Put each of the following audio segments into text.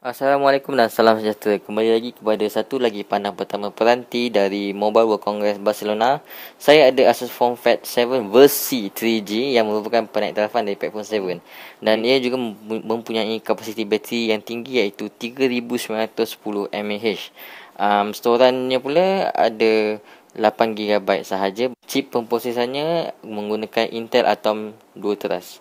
Assalamualaikum dan salam sejahtera. Kembali lagi kepada satu lagi pandang pertama peranti dari Mobile World Congress Barcelona. Saya ada Asus Form Fat 7 versi 3G yang merupakan penaik tarafan dari Pad Phone 7. Dan ia juga mempunyai kapasiti bateri yang tinggi iaitu 3910 mAh. Um, storannya pula ada 8GB sahaja. Chip pemprosesannya menggunakan Intel Atom 2 Trust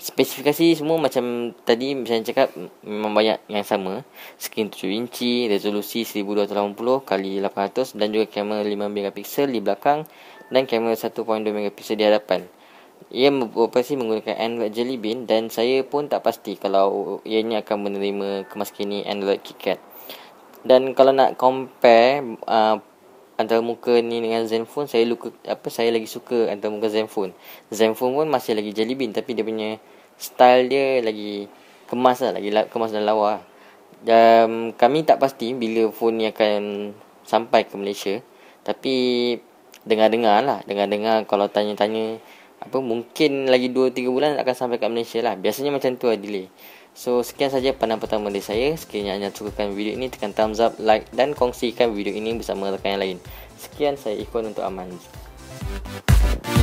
spesifikasi semua macam tadi macam cakap memang banyak yang sama Skin 7 inci resolusi 1280 kali 800 dan juga kamera 5 megapiksel di belakang dan kamera 1.2 megapiksel di hadapan ia beroperasi menggunakan Android Jelly Bean dan saya pun tak pasti kalau ia ini akan menerima kemas kini Android KitKat dan kalau nak compare uh, antara muka ni dengan Zenfone saya luka, apa saya lagi suka antara muka Zenfone. Zenfone pun masih lagi Jelly Bean tapi dia punya style dia lagi kemas lah, lagi la, kemas dan lawa. Dan kami tak pasti bila phone ni akan sampai ke Malaysia tapi dengar-dengar lah, dengar-dengar kalau tanya-tanya apa mungkin lagi 2 3 bulan akan sampai kat Malaysia lah. Biasanya macam tu lah delay. So sekian saja pandangan pertama dari saya. Sekiranya anda sukakan video ini tekan thumbs up, like dan kongsikan video ini bersama rakan yang lain. Sekian saya ikut untuk aman. Thank you.